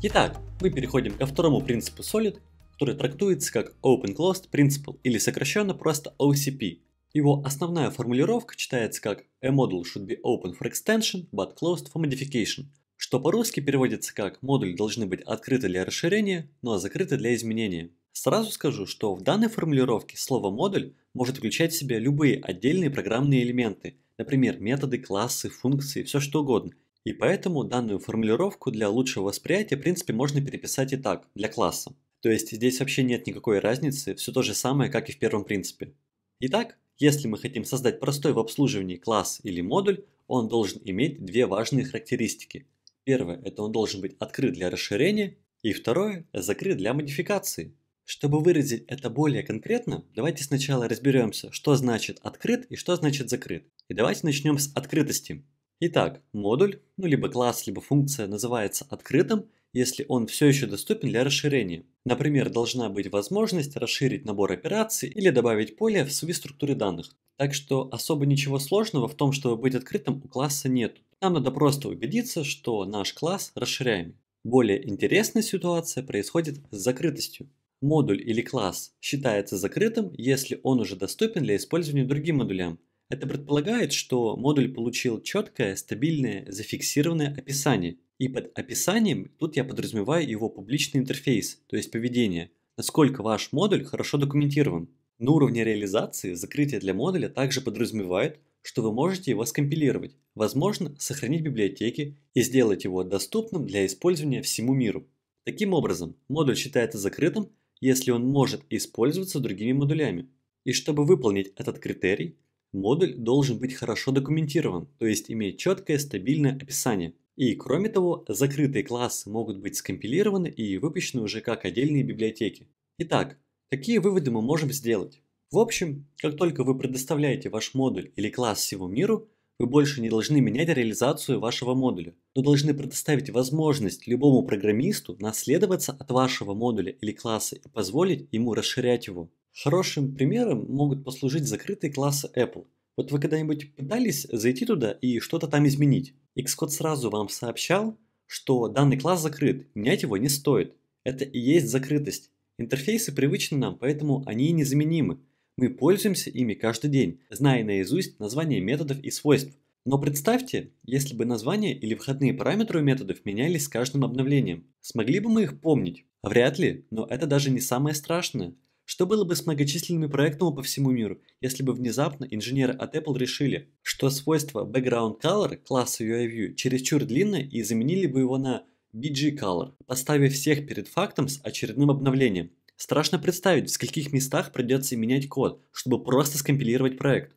Итак, мы переходим ко второму принципу Solid, который трактуется как Open-Closed Principle или сокращенно просто OCP. Его основная формулировка читается как A module should be open for extension but closed for modification, что по-русски переводится как модули должны быть открыты для расширения, но закрыты для изменения. Сразу скажу, что в данной формулировке слово модуль может включать в себя любые отдельные программные элементы, например, методы, классы, функции, все что угодно, и поэтому данную формулировку для лучшего восприятия, в принципе, можно переписать и так, для класса. То есть здесь вообще нет никакой разницы, все то же самое, как и в первом принципе. Итак, если мы хотим создать простой в обслуживании класс или модуль, он должен иметь две важные характеристики. Первое – это он должен быть открыт для расширения, и второе – закрыт для модификации. Чтобы выразить это более конкретно, давайте сначала разберемся, что значит открыт и что значит закрыт. И давайте начнем с открытости. Итак, модуль, ну либо класс, либо функция называется открытым, если он все еще доступен для расширения. Например, должна быть возможность расширить набор операций или добавить поле в своей структуре данных. Так что особо ничего сложного в том, чтобы быть открытым, у класса нет. Нам надо просто убедиться, что наш класс расширяем. Более интересная ситуация происходит с закрытостью. Модуль или класс считается закрытым, если он уже доступен для использования другим модулям, это предполагает, что модуль получил четкое, стабильное, зафиксированное описание. И под описанием тут я подразумеваю его публичный интерфейс, то есть поведение, насколько ваш модуль хорошо документирован. На уровне реализации закрытие для модуля также подразумевает, что вы можете его скомпилировать, возможно, сохранить библиотеки и сделать его доступным для использования всему миру. Таким образом, модуль считается закрытым, если он может использоваться другими модулями. И чтобы выполнить этот критерий, модуль должен быть хорошо документирован, то есть иметь четкое стабильное описание. И кроме того, закрытые классы могут быть скомпилированы и выпущены уже как отдельные библиотеки. Итак, какие выводы мы можем сделать? В общем, как только вы предоставляете ваш модуль или класс всему миру, вы больше не должны менять реализацию вашего модуля, но должны предоставить возможность любому программисту наследоваться от вашего модуля или класса и позволить ему расширять его. Хорошим примером могут послужить закрытые классы Apple. Вот вы когда-нибудь пытались зайти туда и что-то там изменить? Xcode сразу вам сообщал, что данный класс закрыт, менять его не стоит. Это и есть закрытость. Интерфейсы привычны нам, поэтому они незаменимы. Мы пользуемся ими каждый день, зная наизусть названия методов и свойств. Но представьте, если бы названия или входные параметры у методов менялись с каждым обновлением. Смогли бы мы их помнить? Вряд ли, но это даже не самое страшное. Что было бы с многочисленными проектами по всему миру, если бы внезапно инженеры от Apple решили, что свойство Background Color класса UIView чересчур длинное и заменили бы его на BG Color, поставив всех перед фактом с очередным обновлением. Страшно представить, в скольких местах придется менять код, чтобы просто скомпилировать проект.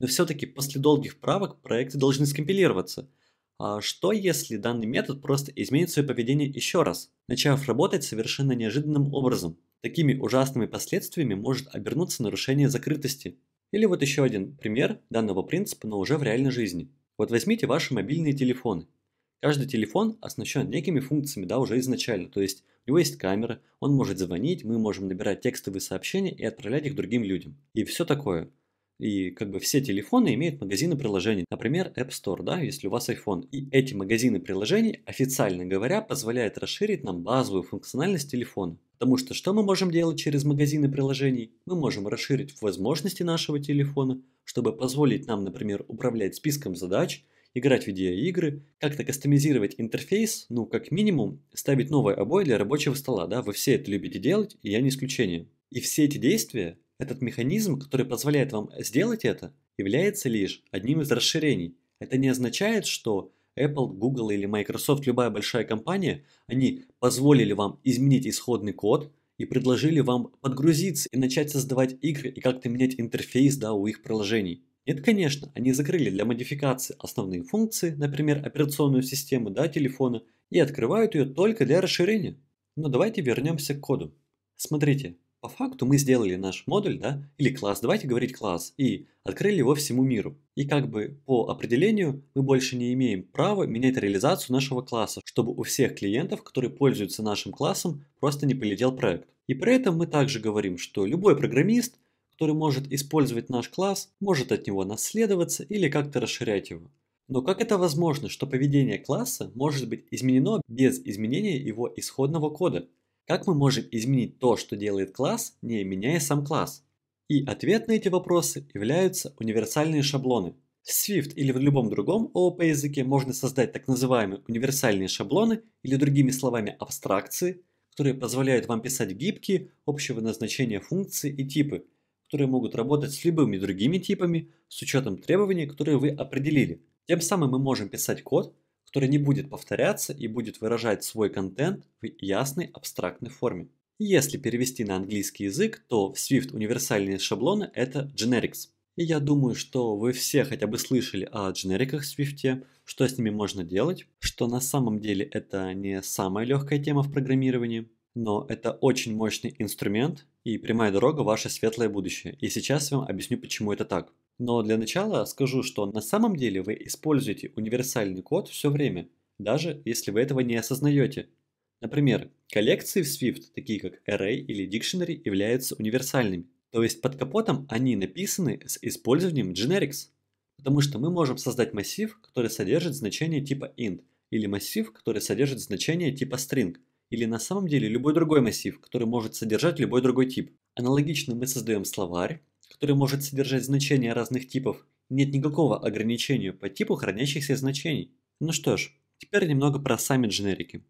Но все-таки после долгих правок проекты должны скомпилироваться. А что если данный метод просто изменит свое поведение еще раз, начав работать совершенно неожиданным образом? Такими ужасными последствиями может обернуться нарушение закрытости. Или вот еще один пример данного принципа, но уже в реальной жизни. Вот возьмите ваши мобильные телефоны. Каждый телефон оснащен некими функциями, да, уже изначально. То есть у него есть камера, он может звонить, мы можем набирать текстовые сообщения и отправлять их другим людям. И все такое. И как бы все телефоны имеют магазины приложений, например, App Store, да, если у вас iPhone. И эти магазины приложений, официально говоря, позволяют расширить нам базовую функциональность телефона. Потому что что мы можем делать через магазины приложений? Мы можем расширить возможности нашего телефона, чтобы позволить нам, например, управлять списком задач, играть в видеоигры, как-то кастомизировать интерфейс, ну, как минимум, ставить новые обои для рабочего стола, да, вы все это любите делать, и я не исключение. И все эти действия, этот механизм, который позволяет вам сделать это, является лишь одним из расширений. Это не означает, что Apple, Google или Microsoft, любая большая компания, они позволили вам изменить исходный код и предложили вам подгрузиться и начать создавать игры и как-то менять интерфейс да, у их приложений. Нет, конечно, они закрыли для модификации основные функции, например, операционную систему да, телефона, и открывают ее только для расширения. Но давайте вернемся к коду. Смотрите, по факту мы сделали наш модуль, да, или класс, давайте говорить класс, и открыли его всему миру. И как бы по определению мы больше не имеем права менять реализацию нашего класса, чтобы у всех клиентов, которые пользуются нашим классом, просто не полетел проект. И при этом мы также говорим, что любой программист, который может использовать наш класс, может от него наследоваться или как-то расширять его. Но как это возможно, что поведение класса может быть изменено без изменения его исходного кода? Как мы можем изменить то, что делает класс, не меняя сам класс? И ответ на эти вопросы являются универсальные шаблоны. В Swift или в любом другом ООП языке можно создать так называемые универсальные шаблоны или другими словами абстракции, которые позволяют вам писать гибкие общего назначения функции и типы, которые могут работать с любыми другими типами с учетом требований, которые вы определили. Тем самым мы можем писать код, который не будет повторяться и будет выражать свой контент в ясной абстрактной форме. Если перевести на английский язык, то в Swift универсальные шаблоны – это generics. И я думаю, что вы все хотя бы слышали о дженериках в Swift, что с ними можно делать, что на самом деле это не самая легкая тема в программировании, но это очень мощный инструмент и прямая дорога в ваше светлое будущее. И сейчас я вам объясню, почему это так. Но для начала скажу, что на самом деле вы используете универсальный код все время, даже если вы этого не осознаете. Например, коллекции в Swift, такие как array или dictionary, являются универсальными. То есть под капотом они написаны с использованием generics, потому что мы можем создать массив, который содержит значение типа int, или массив, который содержит значение типа string, или на самом деле любой другой массив, который может содержать любой другой тип. Аналогично мы создаем словарь, который может содержать значения разных типов. Нет никакого ограничения по типу хранящихся значений. Ну что ж, теперь немного про сами дженерики.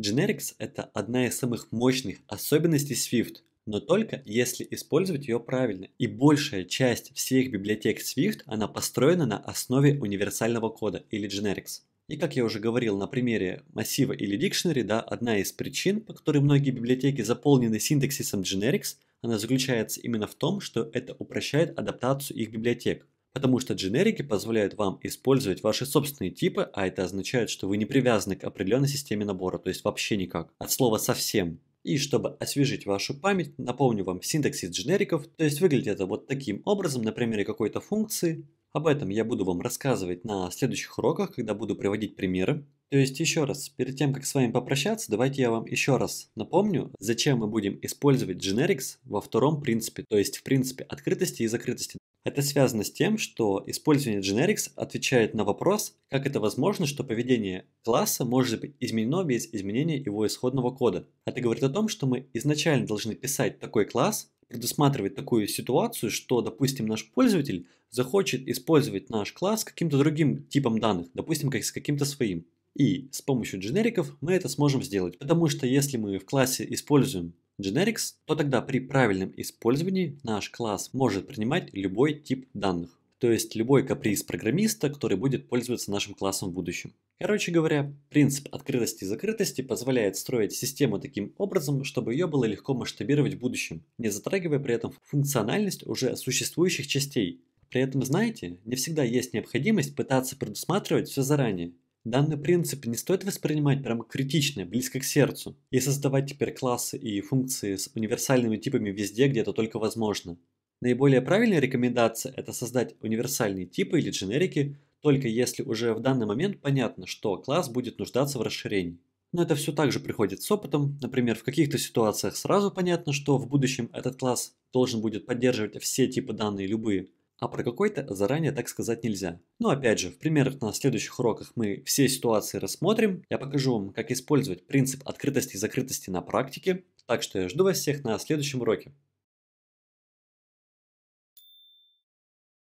Generics – это одна из самых мощных особенностей Swift, но только если использовать ее правильно. И большая часть всех библиотек Swift, она построена на основе универсального кода или Generics. И как я уже говорил на примере массива или дикшнери, да, одна из причин, по которой многие библиотеки заполнены синтаксисом generics, она заключается именно в том, что это упрощает адаптацию их библиотек, потому что дженерики позволяют вам использовать ваши собственные типы, а это означает, что вы не привязаны к определенной системе набора, то есть вообще никак, от слова совсем. И чтобы освежить вашу память, напомню вам синтаксис дженериков, то есть выглядит это вот таким образом на примере какой-то функции. Об этом я буду вам рассказывать на следующих уроках, когда буду приводить примеры. То есть еще раз, перед тем, как с вами попрощаться, давайте я вам еще раз напомню, зачем мы будем использовать generics во втором принципе, то есть в принципе открытости и закрытости. Это связано с тем, что использование generics отвечает на вопрос, как это возможно, что поведение класса может быть изменено без изменения его исходного кода. А это говорит о том, что мы изначально должны писать такой класс, предусматривать такую ситуацию, что, допустим, наш пользователь захочет использовать наш класс каким-то другим типом данных, допустим, как с каким-то своим. И с помощью дженериков мы это сможем сделать, потому что если мы в классе используем generics, то тогда при правильном использовании наш класс может принимать любой тип данных. То есть любой каприз программиста, который будет пользоваться нашим классом в будущем. Короче говоря, принцип открытости и закрытости позволяет строить систему таким образом, чтобы ее было легко масштабировать в будущем, не затрагивая при этом функциональность уже существующих частей. При этом, знаете, не всегда есть необходимость пытаться предусматривать все заранее. Данный принцип не стоит воспринимать прямо критично, близко к сердцу, и создавать теперь классы и функции с универсальными типами везде, где это только возможно. Наиболее правильная рекомендация – это создать универсальные типы или дженерики, только если уже в данный момент понятно, что класс будет нуждаться в расширении. Но это все также приходит с опытом. Например, в каких-то ситуациях сразу понятно, что в будущем этот класс должен будет поддерживать все типы данные любые, а про какой-то заранее так сказать нельзя. Но опять же, в примерах на следующих уроках мы все ситуации рассмотрим. Я покажу вам, как использовать принцип открытости и закрытости на практике. Так что я жду вас всех на следующем уроке.